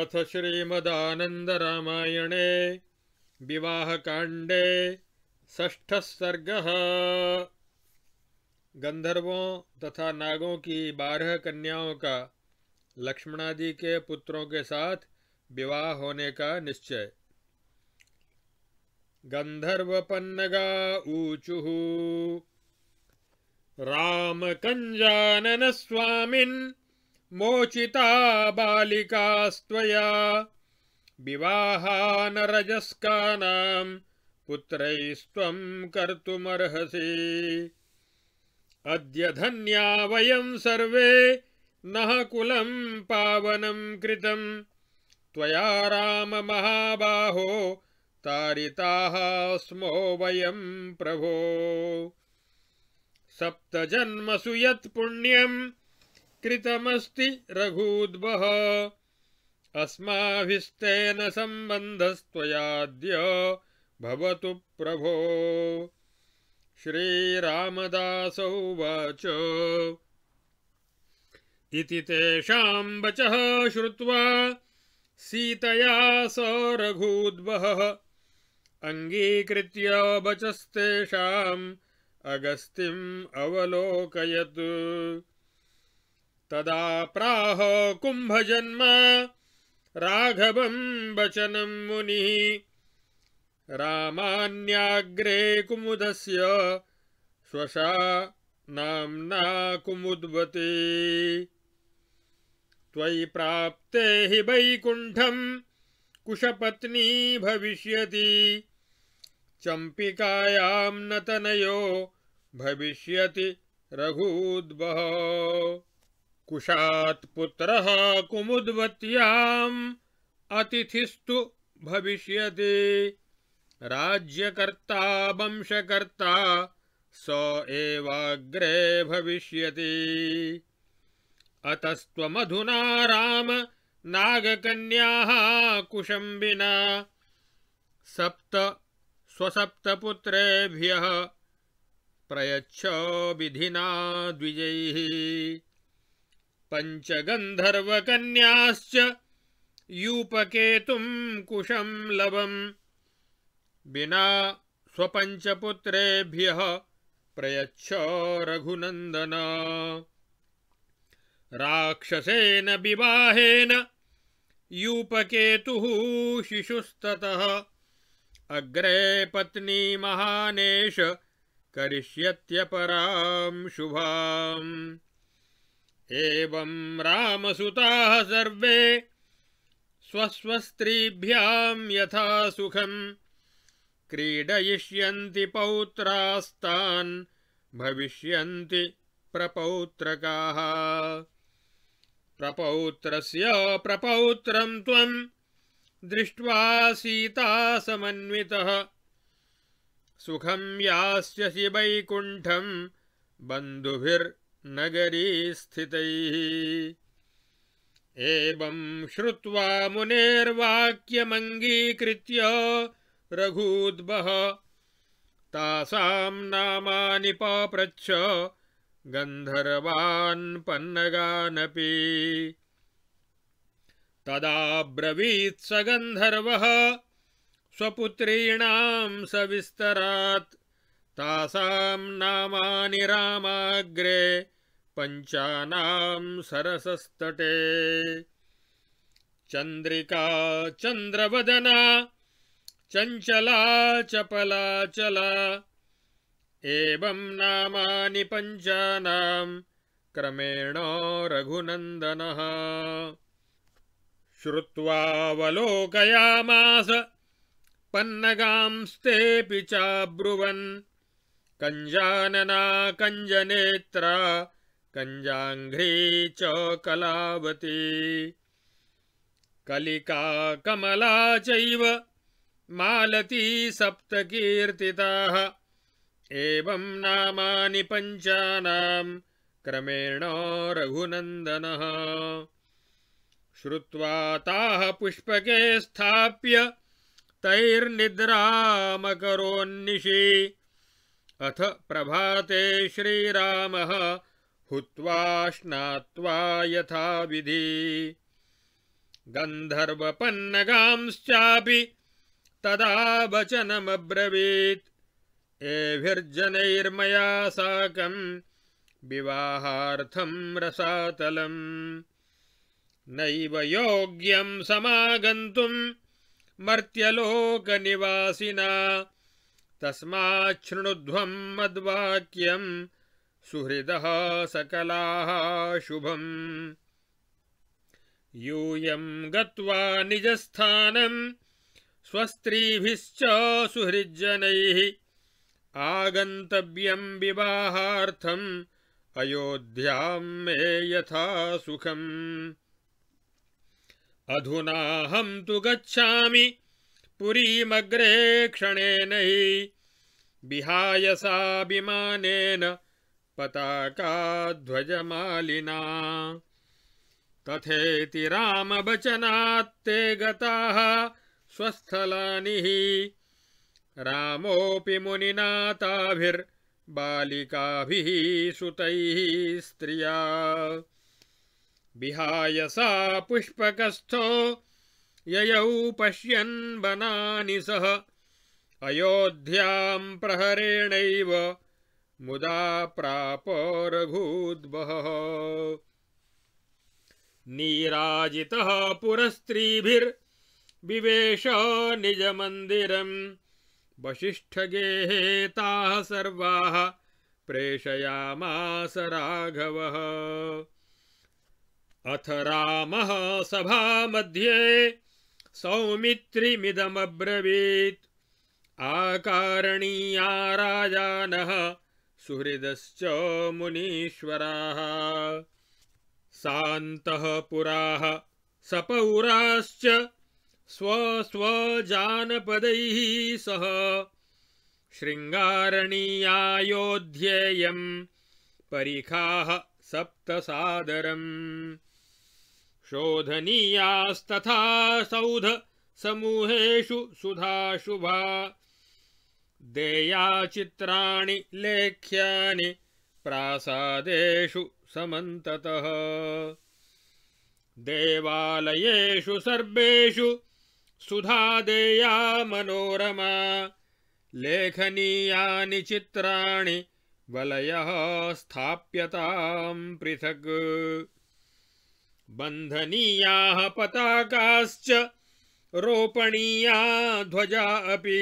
अथ विवाह कांडे ष्ठ सर्ग गंधर्वों तथा नागों की बारह कन्याओं का लक्ष्मणादि के पुत्रों के साथ विवाह होने का निश्चय गंधर्व पन्नगा राम कंजानन स्वामीन मोचिता बालिकास्त्वया विवाहानरजस्का पुत्रैस्त्वं कर्तुमर्हसि अद्य धन्या वयं सर्वे नः कुलं पावनं कृतं त्वया राममहाबाहो तारिताः स्मो वयं प्रभो सप्तजन्मसु यत्पुण्यम् कृतमस्ति रघूद्वः अस्माभिस्तेन सम्बन्धस्त्वयाद्य भवतु प्रभो श्रीरामदासोवाच इति तेषाम् वचः श्रुत्वा सीतया स रघूद्वहः अङ्गीकृत्य वचस्तेषाम् अगस्तिम् अवलोकयत् तदा प्राह कुंभजन्म राघवं वचनं मुनि राग्रे कुमुद स्वशा नाम्ना कुमुद्वती त्वयि प्राप्ते हि वैकुण्ठं कुशपत्नी भविष्य चंपिकायां नतनयो भविष्यति रघूद्वः कुशात् पुत्रः कुमुद्वत्याम् अतिथिस्तु भविष्य राज्यकर्ता वंशकर्ता स एवाग्रे भविष्यति अतस्त्वमधुना राम नागकन्या कुशंबिना सप्त स्वसप्तपुत्रेभ्यः प्रय्छ विधिना द्विजैः पञ्चगन्धर्वकन्याश्च यूपकेतुं कुशं लवम् विना स्वपञ्चपुत्रेभ्यः प्रयच्छ रघुनन्दन राक्षसेन विवाहेन यूपकेतुः शिशुस्ततः अग्रे पत्नी महानेश करिष्यत्यपरां शुभाम् एवम् रामसुताः सर्वे स्वस्वस्त्रीभ्याम् यथा सुखम् क्रीडयिष्यन्ति पौत्रास्तान् भविष्यन्ति प्रपौत्रकाः प्रपौत्रस्य प्रपौत्रम् त्वम् दृष्ट्वा सीता समन्वितः सुखम् यास्यसि वैकुण्ठम् बन्धुभिर् नगरी स्थितैः एवम् श्रुत्वा मुनेर्वाक्यमङ्गीकृत्य रघूद्बः तासाम् नामानि पप्रच्छ गन्धर्वान् पन्नगानपि तदाब्रवीत् स गन्धर्वः स्वपुत्रीणाम् सविस्तरात् तासाम् नामानि रामाग्रे पञ्चानाम् सरसस्तटे चन्द्रिका चन्द्रवदना चञ्चला चपला चला एवम् नामानि पञ्चानाम् क्रमेण रघुनन्दनः श्रुत्वावलोकयामास पन्नगांस्तेऽपि चाब्रुवन् कंजानना कञ्जनेत्रा कञ्जाङ्घ्री च कलावती कलिका कमला चैव मालती सप्तकीर्तिताः एवं नामानि पञ्चानां क्रमेण रघुनन्दनः श्रुत्वा ताः पुष्पके स्थाप्य तैर्निद्रामकरोन्निशि अथ प्रभाते श्रीरामः हुत्वा स्नात्वा यथाविधि गन्धर्वपन्नगांश्चापि तदा वचनमब्रवीत् एभिर्जनैर्मया साकम् विवाहार्थम् रसातलम् नैव योग्यम् समागन्तुम् मर्त्यलोकनिवासिना तस्माच्छृणुध्वम् मद्वाक्यम् सुहृदः सकलाः शुभम् यूयम् गत्वा निजस्थानम् स्वस्त्रीभिश्च सुहृज्जनैः आगन्तव्यम् विवाहार्थम् अयोध्याम् मे यथा सुखम् अधुनाहम् तु गच्छामि पुरीमग्रे क्षणे नहि विहाय सा विमानेन पताकाध्वजमालिना तथेति रामवचनात्ते गताः स्वस्थलानि रामोऽपि मुनिनाताभिर्बालिकाभिः सुतैः स्त्रिया विहाय सा पुष्पकस्थो ययौ पश्यन् वनानि सह अयोध्यां प्रहरेणैव मुदा प्राप रघूद्वहः नीराजितः पुरस्त्रीभिर्विवेश निजमन्दिरम् वसिष्ठगेहे सर्वाः प्रेषयामास राघवः अथ रामः सभामध्ये सौमित्रिमिदमब्रवीत् आकारणीया राजानः सुहृदश्च मुनीश्वराः पुराः सपौराश्च स्वस्वजानपदैः सह शृङ्गारणीयायोध्येयम् परिखाः सप्तसादरम् शोधनीयास्तथा समूहेषु सुधाशुभा देयाचित्राणि लेख्यानि प्रासादेषु समन्ततः देवालयेषु सर्वेषु सुधा देया मनोरमा लेखनीयानि चित्राणि वलयः स्थाप्यताम् पृथक् बन्धनीयाः पताकाश्च रोपणीया ध्वजा अपि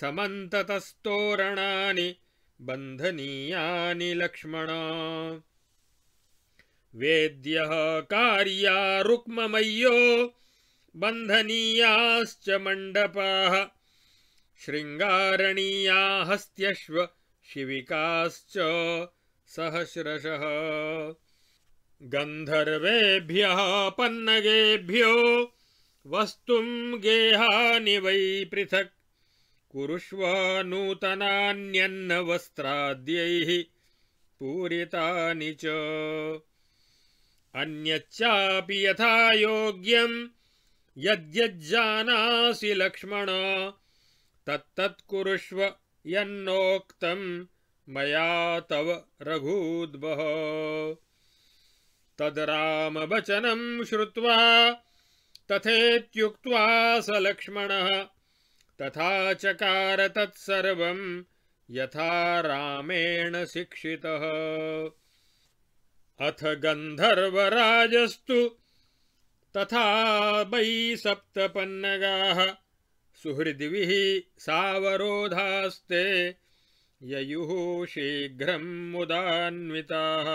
समन्ततस्तोरणानि बन्धनीयानि लक्ष्मण वेद्यः कार्या रुक्ममय्यो बन्धनीयाश्च मण्डपाः शृङ्गारणीया हस्त्यश्व शिविकाश्च सहस्रशः गन्धर्वेभ्यः पन्नगेभ्यो वस्तु गेहानि वै पृथक् कुरुष्व नूतनान्यन्नवस्त्राद्यैः पूरितानि च अन्यच्चापि यथा योग्यम् यद्यज्जानासि लक्ष्मण तत्तत्कुरुष्व यन्नोक्तम् मया तव रघूद्वः रामवचनम् श्रुत्वा तथेत्युक्त्वा स लक्ष्मणः तथा चकार तत्सर्वम् यथा रामेण शिक्षितः अथ गन्धर्वराजस्तु तथा वै सप्तपन्नगाः सुहृदिभिः सावरोधास्ते ययुः शीघ्रम् उदान्विताः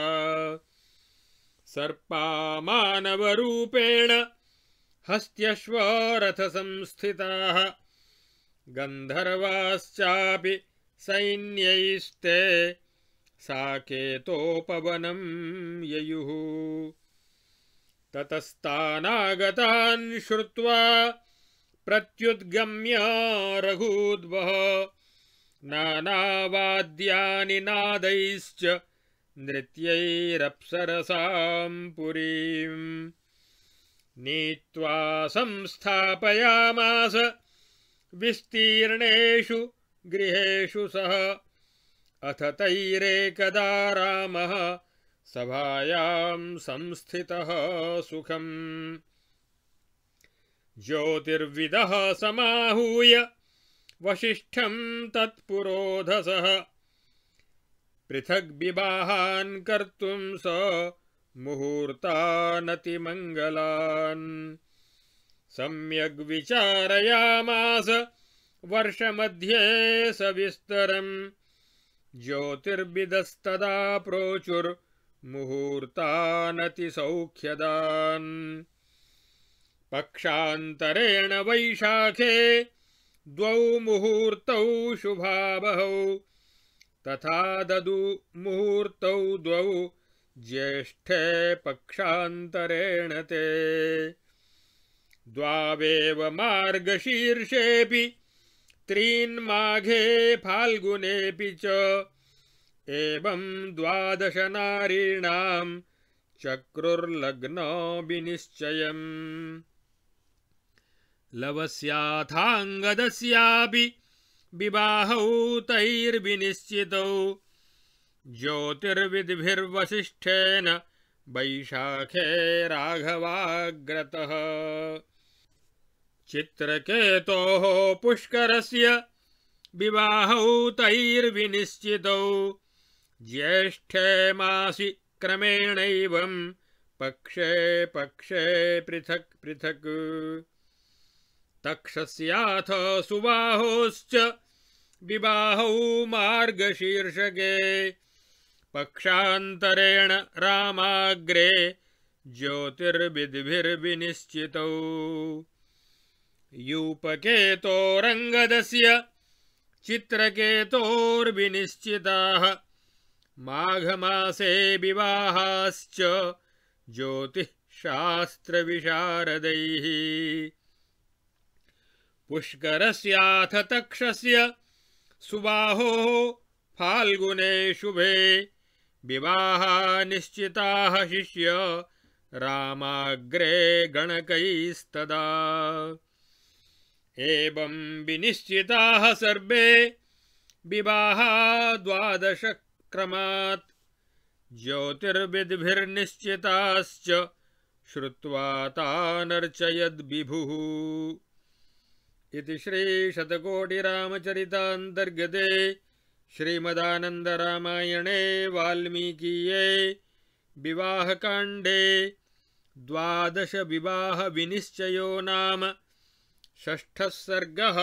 सर्पा मानवरूपेण हस्त्यश्वरथसंस्थिताः गन्धर्वाश्चापि सैन्यैस्ते साकेतोपवनम् ययुः ततस्तानागतान् श्रुत्वा प्रत्युद्गम्य रघूद्भः नानावाद्यानि नादैश्च नृत्यैरप्सरसाम् पुरीम् नीत्वा संस्थापयामास विस्तीर्णेषु गृहेषु सः अथ तैरेकदा रामः सभायाम् संस्थितः सुखम् ज्योतिर्विदः समाहूय वसिष्ठम् तत्पुरोधसः पृथग्विवाहान् कर्तुम् स मुहूर्तानतिमङ्गलान् सम्यग्विचारयामास वर्षमध्ये सविस्तरम् ज्योतिर्विदस्तदा सौख्यदान पक्षान्तरेण वैशाखे द्वौ मुहूर्तौ शुभावहौ तथा ददु मुहूर्तौ द्वौ ज्येष्ठे पक्षान्तरेण ते द्वावेव मार्गशीर्षेऽपि त्रीन्माघे फाल्गुनेऽपि च एवम् द्वादश नारीणाम् चक्रुर्लग्नो लवस्याथाङ्गदस्यापि विवाह तैर्विनिश्चितौ ज्योतिर्विधिभिर्वसिष्ठेन वैशाखे राघवाग्रतः चित्रकेतोः पुष्कर विवाह तैर्विनिश्चितौ ज्येष्ठे मासी क्रमेण पक्षे पक्षे पृथक पृथक् तक्षस्याथ सुबाहोश्च विबाहौ मार्गशीर्षके पक्षान्तरेण रामाग्रे ज्योतिर्विद्भिर्विनिश्चितौ यूपकेतोरङ्गदस्य चित्रकेतोर्विनिश्चिताः माघमासे विवाहाश्च ज्योतिः पुष्करस्याथ तक्षस्य सुबाहो फागुने शुभे विवाह निश्चिता शिष्य रामाग्रे गणकैस्तदा एवं विनिश्चिताः सर्वे विवाहा द्वादशक्रमात् ज्योतिर्विद्भिर्निश्चिताश्च श्रुत्वा तानर्चयद्विभुः इति श्रीशतकोटिरामचरितान्तर्गते श्रीमदानन्दरामायणे वाल्मीकीये विवाहकाण्डे द्वादशविवाहविनिश्चयो नाम षष्ठः सर्गः